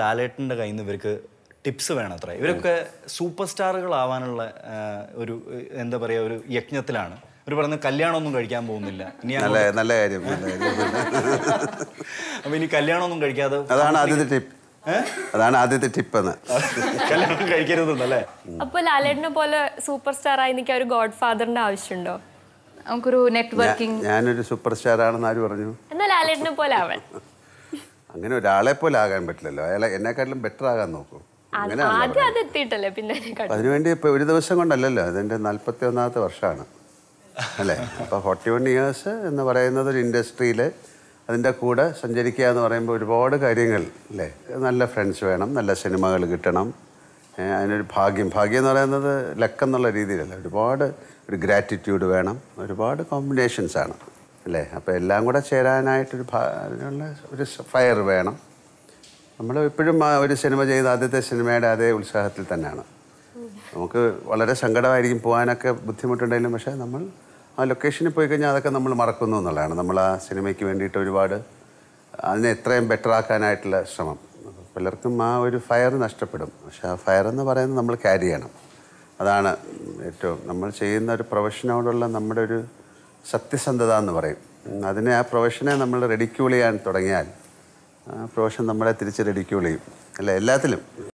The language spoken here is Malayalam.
ലാലേട്ടൻ്റെ കയ്യിൽ നിന്ന് ഇവർക്ക് ടിപ്സ് വേണം അത്ര ഇവരൊക്കെ സൂപ്പർ സ്റ്റാറുകളാവാനുള്ള ഒരു എന്താ പറയുക ഒരു യജ്ഞത്തിലാണ് ഒരു പറഞ്ഞ കല്യാണമൊന്നും കഴിക്കാൻ പോകുന്നില്ല ഇനി നല്ല നല്ല കാര്യം അപ്പൊ ഇനി കല്യാണമൊന്നും കഴിക്കാതെ അതാണ് ആദ്യത്തെ ടിപ്പ് അതാണ് ആദ്യത്തെ ടിപ്പ് എന്ന് കല്യാണം കഴിക്കരുതെന്നല്ലേ അപ്പൊ ലാലേട്ടനെ പോലെ സൂപ്പർ സ്റ്റാർ ആയി നിൽക്കാൻ ഒരു ഗോഡ് ഫാദറിന്റെ ആവശ്യമുണ്ടോ നമുക്കൊരു നെറ്റ്വർക്കിംഗ് ഞാനൊരു സൂപ്പർ സ്റ്റാർ ആണെന്ന് ആര് പറഞ്ഞു എന്നാൽ ലാലേട്ടനെ പോലെ ആവാൻ അങ്ങനെ ഒരാളെ പോലെ ആകാൻ പറ്റില്ലല്ലോ അയാളെ എന്നെക്കാട്ടിലും ബെറ്റർ ആകാൻ നോക്കൂ ആദ്യം അത് പിന്നെ അതിനുവേണ്ടി ഇപ്പൊ ഒരു ദിവസം കൊണ്ടല്ലല്ലോ അതിന്റെ നാല്പത്തി ഒന്നാമത്തെ വർഷമാണ് അല്ലേ അപ്പൊ ഫോർട്ടി വൺ ഇയേഴ്സ് എന്ന് പറയുന്നത് ഒരു ഇൻഡസ്ട്രിയില് അതിൻ്റെ കൂടെ സഞ്ചരിക്കുക എന്ന് പറയുമ്പോൾ ഒരുപാട് കാര്യങ്ങൾ അല്ലേ നല്ല ഫ്രണ്ട്സ് വേണം നല്ല സിനിമകൾ കിട്ടണം അതിനൊരു ഭാഗ്യം ഭാഗ്യം എന്ന് പറയുന്നത് ലക്കെന്നുള്ള രീതിയിലല്ല ഒരുപാട് ഒരു ഗ്രാറ്റിറ്റ്യൂഡ് വേണം ഒരുപാട് കോമ്പിനേഷൻസാണ് അല്ലേ അപ്പോൾ എല്ലാം കൂടെ ചേരാനായിട്ടൊരു ഒരു ഫയർ വേണം നമ്മൾ എപ്പോഴും ഒരു സിനിമ ചെയ്ത ആദ്യത്തെ സിനിമയുടെ അതേ ഉത്സാഹത്തിൽ തന്നെയാണ് നമുക്ക് വളരെ സങ്കടമായിരിക്കും പോകാനൊക്കെ ബുദ്ധിമുട്ടുണ്ടെങ്കിലും പക്ഷേ നമ്മൾ ആ ലൊക്കേഷനിൽ പോയി കഴിഞ്ഞാൽ അതൊക്കെ നമ്മൾ മറക്കുന്നു എന്നുള്ളതാണ് നമ്മൾ ആ സിനിമയ്ക്ക് വേണ്ടിയിട്ട് ഒരുപാട് അതിനെ എത്രയും ബെറ്റർ ആക്കാനായിട്ടുള്ള ശ്രമം പലർക്കും ആ ഒരു ഫയർ നഷ്ടപ്പെടും പക്ഷേ ആ ഫയർ എന്ന് പറയുന്നത് നമ്മൾ ക്യാരി ചെയ്യണം അതാണ് ഏറ്റവും നമ്മൾ ചെയ്യുന്ന ഒരു പ്രൊഫഷനോടുള്ള നമ്മുടെ ഒരു സത്യസന്ധത എന്ന് പറയും അതിനെ ആ പ്രൊഫഷനെ നമ്മൾ റെഡിക്യൂൾ ചെയ്യാൻ തുടങ്ങിയാൽ ആ പ്രൊഫഷൻ നമ്മളെ തിരിച്ച് റെഡിക്യൂൾ ചെയ്യും അല്ല എല്ലാത്തിലും